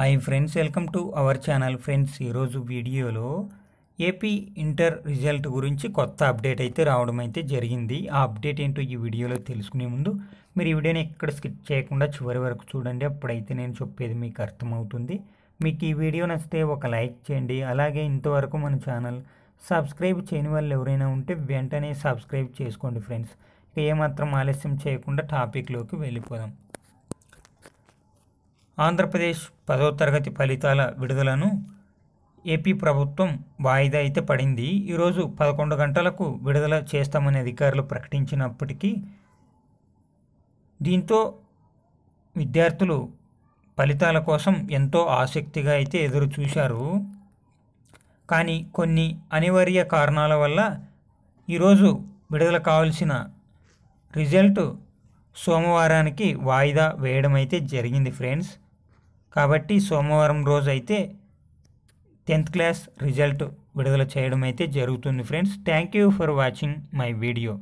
hi friends welcome to our channel friends ఈరోజు వీడియోలో AP inter result గురించి కొత్త అప్డేట్ అయితే రావడం అయితే జరిగింది ఆ అప్డేట్ ఏంటో ఈ వీడియోలో తెలుసుకునే ముందు మీరు ఈ వీడియోని ఎక్కడ స్కిప్ చేయకుండా చివరి వరకు చూడండి అప్పుడైతే నేను చెప్పేది మీకు అర్థమవుతుంది మీకు ఈ వీడియో నచ్చితే ఒక లైక్ చేయండి అలాగే ఇంతవరకు మన ఛానల్ సబ్స్క్రైబ్ చేయని వాళ్ళు ఎవరైనా ఉంటే వెంటనే సబ్స్క్రైబ్ చేసుకోండి ఫ్రెండ్స్ ఇక ఏమాత్రం ఆలస్యం చేయకుండా టాపిక్లోకి వెళ్ళిపోదాం ఆంధ్రప్రదేశ్ పదో తరగతి ఫలితాల విడుదలను ఏపీ ప్రభుత్వం వాయిదా అయితే పడింది ఈరోజు పదకొండు గంటలకు విడుదల చేస్తామని అధికారులు ప్రకటించినప్పటికీ దీంతో విద్యార్థులు ఫలితాల కోసం ఎంతో ఆసక్తిగా అయితే ఎదురు చూశారు కానీ కొన్ని అనివార్య కారణాల వల్ల ఈరోజు విడుదల కావాల్సిన రిజల్ట్ సోమవారానికి వాయిదా వేయడం అయితే జరిగింది ఫ్రెండ్స్ కాబట్టి సోమవారం రోజు అయితే టెన్త్ క్లాస్ రిజల్ట్ విడుదల చేయడం అయితే జరుగుతుంది friends thank you for watching my video